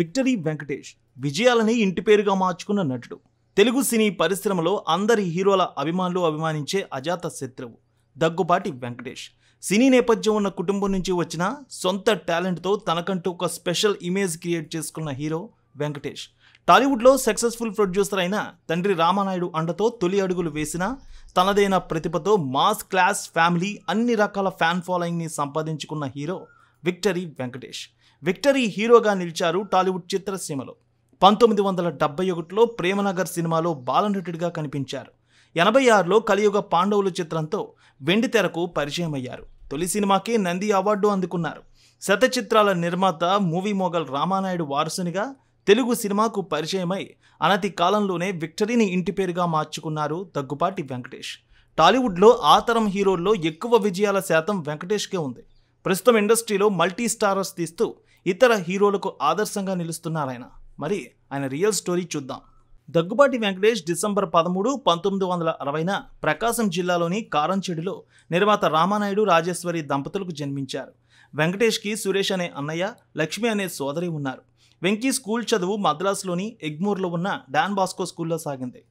victory Venkatesh విజయాలని ఇంటి పేరుగా మార్చుకున్న నటుడు తెలుగు సినీ పరిశ్రమలో అందరి హీరోల అభిమానులు అభిమానించే అజాత శత్రువు దగ్గుబాటి వెంకటేష్ సినీ నేపథ్యం ఉన్న కుటుంబం నుంచి వచ్చిన సొంత టాలెంట్తో తనకంటూ ఒక స్పెషల్ ఇమేజ్ క్రియేట్ చేసుకున్న హీరో వెంకటేష్ టాలీవుడ్లో సక్సెస్ఫుల్ ప్రొడ్యూసర్ అయిన తండ్రి రామానాయుడు అండతో తొలి అడుగులు వేసిన తనదైన ప్రతిభతో మాస్ క్లాస్ ఫ్యామిలీ అన్ని రకాల ఫ్యాన్ ఫాలోయింగ్ని సంపాదించుకున్న హీరో విక్టరీ వెంకటేష్ విక్టరీ హీరోగా నిలిచారు టాలీవుడ్ చిత్రసీమలో పంతొమ్మిది వందల డెబ్బై ఒకటిలో ప్రేమనగర్ సినిమాలో బాలనటుడిగా కనిపించారు ఎనభై ఆరులో కలియుగ పాండవుల చిత్రంతో వెండి తెరకు పరిచయం అయ్యారు తొలి సినిమాకి నంది అవార్డు అందుకున్నారు శత చిత్రాల నిర్మాత మూవీ మొగల్ రామానాయుడు వారసునిగా తెలుగు సినిమాకు పరిచయమై అనతి కాలంలోనే విక్టరీని ఇంటి పేరుగా మార్చుకున్నారు దగ్గుపాటి వెంకటేష్ టాలీవుడ్లో ఆ తరం హీరోల్లో ఎక్కువ విజయాల శాతం వెంకటేష్కే ఉంది ప్రస్తుతం ఇండస్ట్రీలో మల్టీ స్టారర్స్ తీస్తూ ఇతర హీరోలకు ఆదర్శంగా నిలుస్తున్నారాయన మరి ఆయన రియల్ స్టోరీ చూద్దాం దగ్గుబాటి వెంకటేష్ డిసెంబర్ పదమూడు పంతొమ్మిది వందల అరవైన ప్రకాశం జిల్లాలోని కారంచెడులో నిర్మాత రామానాయుడు రాజేశ్వరి దంపతులకు జన్మించారు వెంకటేష్కి సురేష్ అనే అన్నయ్య లక్ష్మి అనే సోదరి ఉన్నారు వెంకీ స్కూల్ చదువు మద్రాసులోని ఎగ్మూర్లో ఉన్న డాన్ బాస్కో స్కూల్లో సాగింది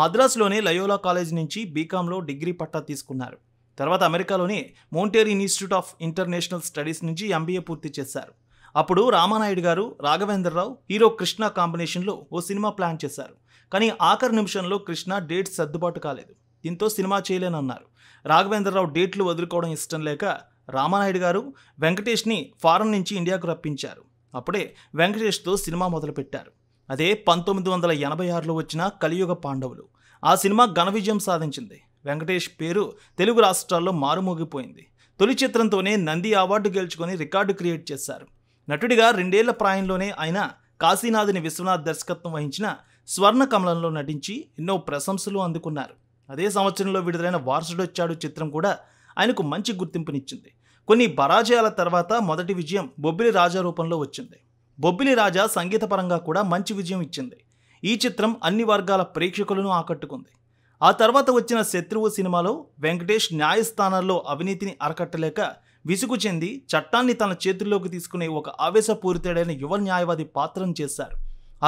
మద్రాసులోనే లయోలా కాలేజ్ నుంచి బీకాంలో డిగ్రీ పట్టా తీసుకున్నారు తర్వాత అమెరికాలోని Monterey institute of international studies నుంచి ఎంబీఏ పూర్తి చేశారు అప్పుడు రామానాయుడు గారు రాఘవేంద్రరావు హీరో కృష్ణ కాంబినేషన్లో ఓ సినిమా ప్లాన్ చేశారు కానీ ఆఖరి నిమిషంలో కృష్ణ డేట్ సర్దుబాటు కాలేదు దీంతో సినిమా చేయలేనన్నారు రాఘవేంద్రరావు డేట్లు వదులుకోవడం ఇష్టం లేక రామానాయుడు గారు వెంకటేష్ని ఫారెన్ నుంచి ఇండియాకు రప్పించారు అప్పుడే వెంకటేష్తో సినిమా మొదలుపెట్టారు అదే పంతొమ్మిది వందల ఎనభై ఆరులో వచ్చిన కలియుగ పాండవులు ఆ సినిమా ఘన విజయం సాధించింది వెంకటేష్ పేరు తెలుగు రాష్ట్రాల్లో మారుమోగిపోయింది తొలి చిత్రంతోనే నంది అవార్డు గెలుచుకొని రికార్డు క్రియేట్ చేశారు నటుడిగా రెండేళ్ల ప్రాయంలోనే ఆయన కాశీనాథుని విశ్వనాథ్ దర్శకత్వం వహించిన స్వర్ణ కమలంలో నటించి ఎన్నో ప్రశంసలు అందుకున్నారు అదే సంవత్సరంలో విడుదలైన వారసుడొచ్చాడు చిత్రం కూడా ఆయనకు మంచి గుర్తింపునిచ్చింది కొన్ని పరాజయాల తర్వాత మొదటి విజయం బొబ్బిలి రాజా రూపంలో వచ్చింది బొబ్బిలి రాజా సంగీతపరంగా కూడా మంచి విజయం ఇచ్చింది ఈ చిత్రం అన్ని వర్గాల ప్రేక్షకులను ఆకట్టుకుంది ఆ తర్వాత వచ్చిన శత్రువు సినిమాలో వెంకటేష్ న్యాయస్థానాల్లో అవినీతిని అరకట్టలేక విసుగు చెంది చట్టాన్ని తన చేతుల్లోకి తీసుకునే ఒక ఆవేశపూరితడైన యువ న్యాయవాది పాత్రను చేశారు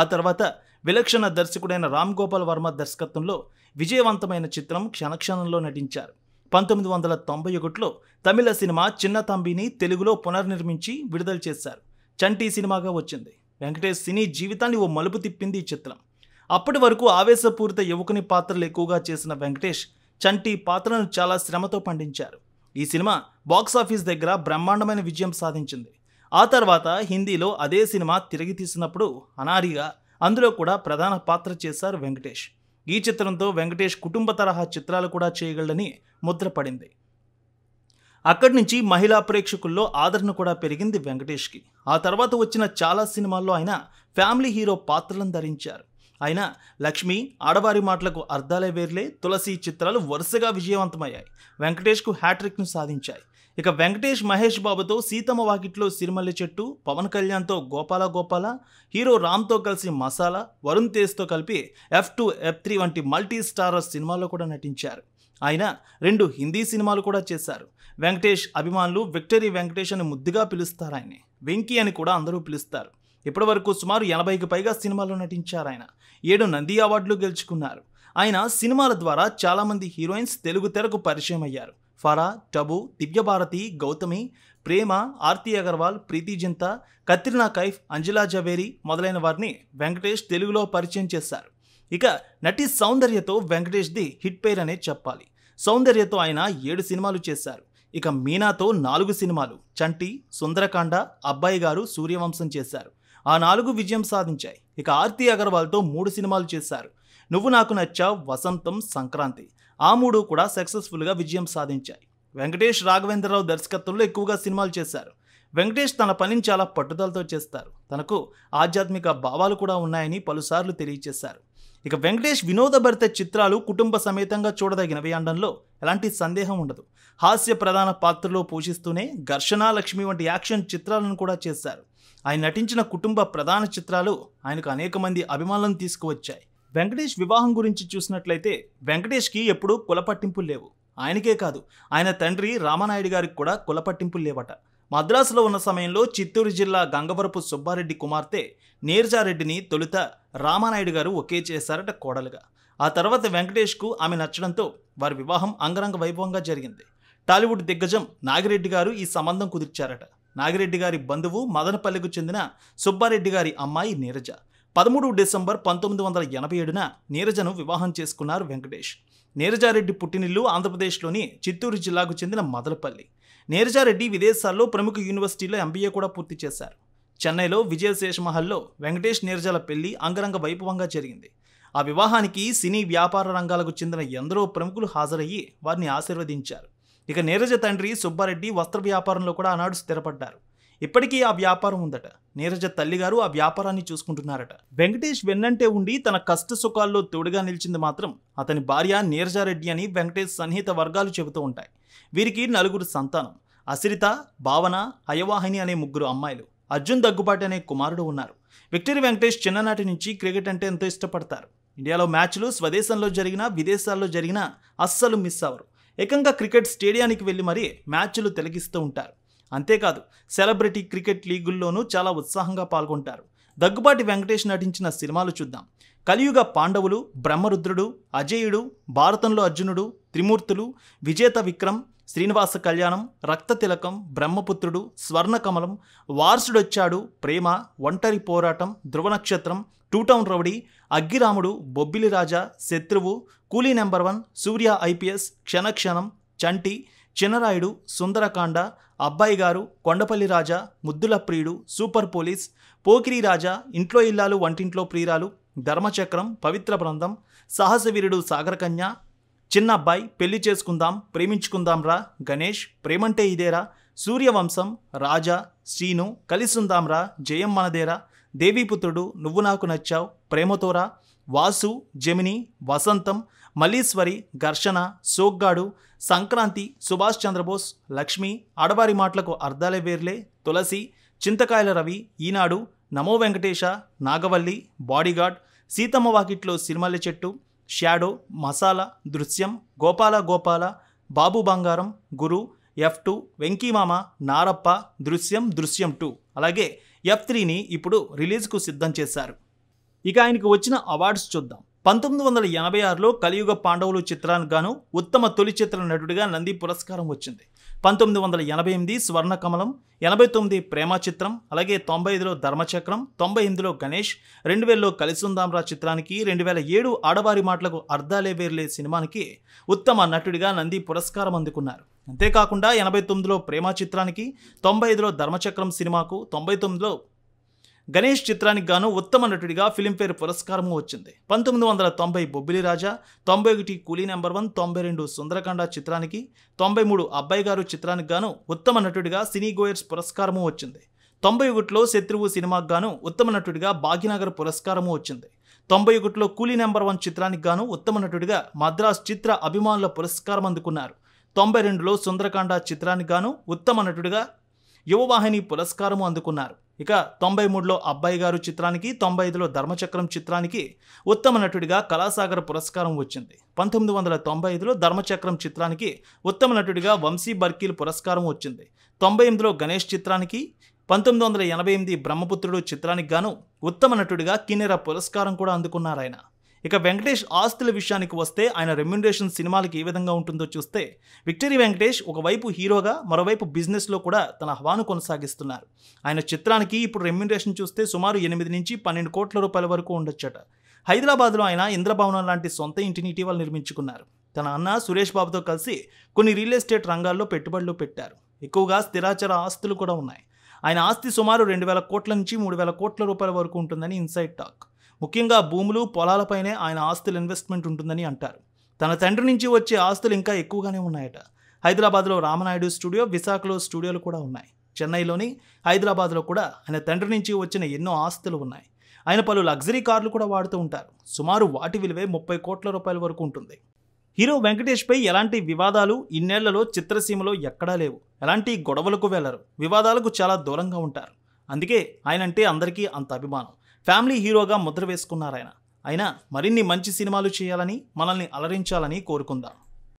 ఆ తర్వాత విలక్షణ దర్శకుడైన రామ్ గోపాల్ వర్మ దర్శకత్వంలో విజయవంతమైన చిత్రం క్షణక్షణంలో నటించారు పంతొమ్మిది వందల తొంభై ఒకటిలో తమిళ సినిమా చిన్న తంబిని తెలుగులో పునర్నిర్మించి విడుదల చేశారు చంటి సినిమాగా వచ్చింది వెంకటేష్ సినీ జీవితాన్ని ఓ మలుపు తిప్పింది ఈ చిత్రం అప్పటి వరకు ఆవేశపూరిత యువకుని పాత్రలు ఎక్కువగా చేసిన వెంకటేష్ చంటి పాత్రను చాలా శ్రమతో పండించారు ఈ సినిమా బాక్సాఫీస్ దగ్గర బ్రహ్మాండమైన విజయం సాధించింది ఆ తర్వాత హిందీలో అదే సినిమా తిరిగి తీసినప్పుడు అనారిగా అందులో కూడా ప్రధాన పాత్ర చేశారు వెంకటేష్ ఈ చిత్రంతో వెంకటేష్ కుటుంబ తరహా చిత్రాలు కూడా చేయగలని ముద్రపడింది అక్కడి నుంచి మహిళా ప్రేక్షకుల్లో ఆదరణ కూడా పెరిగింది వెంకటేష్కి ఆ తర్వాత వచ్చిన చాలా సినిమాల్లో ఆయన ఫ్యామిలీ హీరో పాత్రలను ధరించారు అయినా లక్ష్మి ఆడవారి మాటలకు అర్థాలే వేర్లే తులసి చిత్రాలు వరుసగా విజయవంతమయ్యాయి వెంకటేష్కు హ్యాట్రిక్ను సాధించాయి ఇక వెంకటేష్ మహేష్ బాబుతో సీతమ్మ వాకిట్లో సిరిమల్లి చెట్టు పవన్ కళ్యాణ్తో గోపాల గోపాల హీరో రామ్తో కలిసి మసాలా వరుణ్ తేజ్తో కలిపి ఎఫ్ టూ ఎఫ్ త్రీ వంటి మల్టీ స్టార్ సినిమాల్లో కూడా నటించారు ఆయన రెండు హిందీ సినిమాలు కూడా చేశారు వెంకటేష్ అభిమానులు విక్టరీ వెంకటేష్ అని ముద్దుగా పిలుస్తారు ఆయన్ని వెంకీ అని కూడా అందరూ పిలుస్తారు ఇప్పటివరకు సుమారు ఎనభైకి పైగా సినిమాల్లో నటించారు ఆయన ఏడు నంది అవార్డులు గెలుచుకున్నారు ఆయన సినిమాల ద్వారా చాలామంది హీరోయిన్స్ తెలుగు తెరకు పరిచయం అయ్యారు ఫరా టబు దివ్యభారతి గౌతమి ప్రేమ ఆర్తి అగర్వాల్ ప్రీతి జింత కత్రినా కైఫ్ అంజలా జవేరి మొదలైన వారిని వెంకటేష్ తెలుగులో పరిచయం చేశారు ఇక నటి సౌందర్యతో వెంకటేష్ది హిట్ పేర్ అనే చెప్పాలి సౌందర్యతో ఆయన ఏడు సినిమాలు చేశారు ఇక మీనాతో నాలుగు సినిమాలు చంటి సుందరకాండ అబ్బాయి గారు సూర్యవంశం చేశారు ఆ నాలుగు విజయం సాధించాయి ఇక ఆర్తి అగర్వాల్తో మూడు సినిమాలు చేశారు నువ్వు నాకు నచ్చా వసంతం సంక్రాంతి ఆ మూడు కూడా సక్సెస్ఫుల్గా విజయం సాధించాయి వెంకటేష్ రాఘవేంద్రరావు దర్శకత్వంలో ఎక్కువగా సినిమాలు చేశారు వెంకటేష్ తన పనిని చాలా పట్టుదలతో చేస్తారు తనకు ఆధ్యాత్మిక భావాలు కూడా ఉన్నాయని పలుసార్లు తెలియచేశారు ఇక వెంకటేష్ వినోదభరిత చిత్రాలు కుటుంబ సమేతంగా చూడదగినవి అనడంలో ఎలాంటి సందేహం ఉండదు హాస్య ప్రధాన పాత్రలో పోషిస్తూనే ఘర్షణ లక్ష్మి వంటి యాక్షన్ చిత్రాలను కూడా చేశారు ఆయన నటించిన కుటుంబ ప్రధాన చిత్రాలు ఆయనకు అనేక మంది అభిమానులను తీసుకువచ్చాయి వెంకటేష్ వివాహం గురించి చూసినట్లయితే వెంకటేష్కి ఎప్పుడూ కుల పట్టింపులు లేవు ఆయనకే కాదు ఆయన తండ్రి రామానాయుడు గారికి కూడా కుల పట్టింపులు లేవట మద్రాసులో ఉన్న సమయంలో చిత్తూరు జిల్లా గంగవరపు సుబ్బారెడ్డి కుమార్తె నీర్జారెడ్డిని తొలుత రామానాయుడు గారు ఒకే చేశారట కోడలుగా ఆ తర్వాత వెంకటేష్కు ఆమె నచ్చడంతో వారి వివాహం అంగరంగ వైభవంగా జరిగింది టాలీవుడ్ దిగ్గజం నాగిరెడ్డి గారు ఈ సంబంధం కుదిర్చారట నాగిరెడ్డి గారి బంధువు మదనపల్లికు చెందిన సుబ్బారెడ్డి గారి అమ్మాయి నీరజ పదమూడు డిసెంబర్ పంతొమ్మిది వందల ఎనభై ఏడున నీరజను వివాహం చేసుకున్నారు వెంకటేష్ నీరజారెడ్డి పుట్టినిల్లు ఆంధ్రప్రదేశ్లోని చిత్తూరు జిల్లాకు చెందిన మదనపల్లి నీరజారెడ్డి విదేశాల్లో ప్రముఖ యూనివర్సిటీలో ఎంబీఏ కూడా పూర్తి చేశారు చెన్నైలో విజయశేషమహల్లో వెంకటేష్ నీరజాల పెళ్లి అంగరంగ వైభవంగా జరిగింది ఆ వివాహానికి సినీ వ్యాపార రంగాలకు చెందిన ఎందరో ప్రముఖులు హాజరయ్యి వారిని ఆశీర్వదించారు ఇక నీరజ తండ్రి సుబ్బారెడ్డి వస్త్ర వ్యాపారంలో కూడా ఆనాడు స్థిరపడ్డారు ఇప్పటికీ ఆ వ్యాపారం ఉందట నీరజ తల్లిగారు ఆ వ్యాపారాన్ని చూసుకుంటున్నారట వెంకటేష్ వెన్నంటే ఉండి తన కష్ట సుఖాల్లో తోడుగా నిలిచింది మాత్రం అతని భార్య నీరజారెడ్డి అని వెంకటేష్ సన్నిహిత వర్గాలు చెబుతూ ఉంటాయి వీరికి నలుగురు సంతానం అసిరిత భావన అయవాహిని అనే ముగ్గురు అమ్మాయిలు అర్జున్ దగ్గుబాటి అనే కుమారుడు ఉన్నారు విక్టరీ వెంకటేష్ చిన్ననాటి నుంచి క్రికెట్ అంటే ఎంతో ఇష్టపడతారు ఇండియాలో మ్యాచ్లు స్వదేశంలో జరిగినా విదేశాల్లో జరిగినా అస్సలు మిస్ అవ్వరు ఏకంగా క్రికెట్ స్టేడియానికి వెళ్ళి మరీ మ్యాచ్లు తిలగిస్తూ ఉంటారు అంతేకాదు సెలబ్రిటీ క్రికెట్ లీగుల్లోనూ చాలా ఉత్సాహంగా పాల్గొంటారు దగ్గుబాటి వెంకటేష్ నటించిన సినిమాలు చూద్దాం కలియుగ పాండవులు బ్రహ్మరుద్రుడు అజేయుడు భారతంలో అర్జునుడు త్రిమూర్తులు విజేత విక్రమ్ శ్రీనివాస కళ్యాణం రక్త తిలకం బ్రహ్మపుత్రుడు స్వర్ణకమలం వారసుడొచ్చాడు ప్రేమ ఒంటరి Poratam Dhruva Nakshatram two town rowdy Aggiramudu Bobbili Raja Satruvu coolie number one Surya IPS Kshana Kshanam Chanti Chinnarayudu Sundarakanda Abbayi Garu Kondapalli రాజా ముద్దుల ప్రియుడు సూపర్ పోలీస్ పోకిరి రాజా ఇంట్లో ఇల్లాలు వంటింట్లో ప్రియురాలు ధర్మచక్రం పవిత్ర బృందం సాహసవీరుడు సాగరకన్య చిన్న అబ్బాయి పెళ్లి చేసుకుందాం ప్రేమించుకుందాం రా గణేష్ ప్రేమంటే ఇదేరా సూర్యవంశం రాజా శ్రీను కలిసుందాంరా రా జయం మనదేరా దేవీపుత్రుడు నువ్వు నాకు నచ్చావు ప్రేమతోర వాసు జమిని వసంతం మల్లీశ్వరి ఘర్షణ సోగ్గాడు సంక్రాంతి సుభాష్ చంద్రబోస్ లక్ష్మి ఆడవారి మాటలకు అర్ధాలే వేర్లే తులసి చింతకాయల రవి ఈనాడు నమో వెంకటేశ నాగవల్లి బాడీగార్డ్ సీతమ్మ వాకిట్లో సిరిమల్లె చెట్టు షాడో మసాలా దృశ్యం Gopala Gopala Babu Bangaram Guru F two Venky Mama Narappa Drushyam Drushyam two అలాగే ఎఫ్ త్రీని ఇప్పుడు రిలీజ్కు సిద్ధం చేశారు ఇక ఆయనకు వచ్చిన అవార్డ్స్ చూద్దాం పంతొమ్మిది వందల ఎనభై ఆరులో కలియుగ పాండవులు చిత్రానికి గాను ఉత్తమ తొలి చిత్ర నటుడిగా నంది పురస్కారం వచ్చింది పంతొమ్మిది వందల ఎనభై ఎనిమిది స్వర్ణ కమలం ఎనభై తొమ్మిది ప్రేమ చిత్రం అలాగే తొంభై ఐదులో ధర్మచక్రం తొంభై ఎనిమిదిలో గణేష్ రెండు వేలలో కలిసుందాంరా చిత్రానికి రెండు వేల ఏడు ఆడవారి మాటలకు అర్ధాలే వేర్లే సినిమానికి ఉత్తమ నటుడిగా నంది పురస్కారం అందుకున్నారు అంతేకాకుండా ఎనభై తొమ్మిదిలో ప్రేమ చిత్రానికి తొంభై ఐదులో ధర్మచక్రం సినిమాకు తొంభై తొమ్మిదిలో గణేష్ చిత్రానికి గాను ఉత్తమ నటుడిగా ఫిలింఫేర్ పురస్కారము వచ్చింది పంతొమ్మిది వందల తొంభై బొబ్బిలి రాజా తొంభై ఒకటి కూలీ నెంబర్ వన్ తొంభై రెండు సుందరకాండ చిత్రానికి తొంభై మూడు అబ్బాయి గారు చిత్రానికి గాను ఉత్తమ నటుడిగా సినీ గోయర్స్ పురస్కారము వచ్చింది తొంభై ఒకటిలో శత్రువు సినిమాకు గాను ఉత్తమ నటుడిగా భాగ్యనగర్ పురస్కారము వచ్చింది తొంభై ఒకటిలో కూలీ నెంబర్ వన్ చిత్రానికి గాను ఉత్తమ నటుడిగా మద్రాస్ చిత్ర అభిమానుల పురస్కారం అందుకున్నారు తొంభై రెండులో సుందరకాండ చిత్రానికి గాను ఉత్తమ నటుడిగా యువవాహిని పురస్కారము అందుకున్నారు ఇక తొంభై మూడులో అబ్బాయి గారు చిత్రానికి తొంభై ఐదులో ధర్మచక్రం చిత్రానికి ఉత్తమ నటుడిగా కళాసాగర్ పురస్కారం వచ్చింది పంతొమ్మిది వందల తొంభై ఐదులో ధర్మచక్రం చిత్రానికి ఉత్తమ నటుడిగా వంశీ బర్కీల్ పురస్కారం వచ్చింది తొంభై ఎనిమిదిలో గణేష్ చిత్రానికి పంతొమ్మిది వందల ఎనభై ఎనిమిది బ్రహ్మపుత్రుడు చిత్రానికి గాను ఉత్తమ నటుడిగా కిన్నెర పురస్కారం కూడా అందుకున్నారు ఆయన ఇక వెంకటేష్ ఆస్తుల విషయానికి వస్తే ఆయన రెమ్యునరేషన్ సినిమాలకి ఏ విధంగా ఉంటుందో చూస్తే విక్టరీ వెంకటేష్ ఒకవైపు హీరోగా మరోవైపు బిజినెస్లో కూడా తన హవాను కొనసాగిస్తున్నారు ఆయన చిత్రానికి ఇప్పుడు రెమ్యునరేషన్ చూస్తే సుమారు ఎనిమిది నుంచి పన్నెండు కోట్ల రూపాయల వరకు ఉండొచ్చట హైదరాబాద్లో ఆయన ఇంద్రభవనం లాంటి సొంత ఇంటిని ఇటీవల నిర్మించుకున్నారు తన అన్న సురేష్ బాబుతో కలిసి కొన్ని రియల్ ఎస్టేట్ రంగాల్లో పెట్టుబడులు పెట్టారు ఎక్కువగా స్థిరాచర ఆస్తులు కూడా ఉన్నాయి ఆయన ఆస్తి సుమారు రెండు వేల కోట్ల నుంచి మూడు వేల కోట్ల రూపాయల వరకు ఉంటుందని ఇన్సైడ్ టాక్ ముఖ్యంగా భూములు పొలాలపైనే ఆయన ఆస్తులు ఇన్వెస్ట్మెంట్ ఉంటుందని అంటారు తన తండ్రి నుంచి వచ్చే ఆస్తులు ఇంకా ఎక్కువగానే ఉన్నాయట హైదరాబాద్లో రామనాయుడు స్టూడియో విశాఖలో స్టూడియోలు కూడా ఉన్నాయి చెన్నైలోని హైదరాబాద్లో కూడా ఆయన తండ్రి నుంచి వచ్చిన ఎన్నో ఆస్తులు ఉన్నాయి ఆయన పలు లగ్జరీ కార్లు కూడా వాడుతూ ఉంటారు సుమారు వాటి విలువే ముప్పై కోట్ల రూపాయల వరకు ఉంటుంది హీరో వెంకటేష్పై ఎలాంటి వివాదాలు ఇన్నేళ్లలో చిత్రసీమలో ఎక్కడా లేవు ఎలాంటి గొడవలకు వెళ్ళరు వివాదాలకు చాలా దూరంగా ఉంటారు అందుకే ఆయనంటే అందరికీ అంత అభిమానం ఫ్యామిలీ హీరోగా ముద్ర వేసుకున్నారాయన అయినా మరిన్ని మంచి సినిమాలు చేయాలని మనల్ని అలరించాలని కోరుకుందాం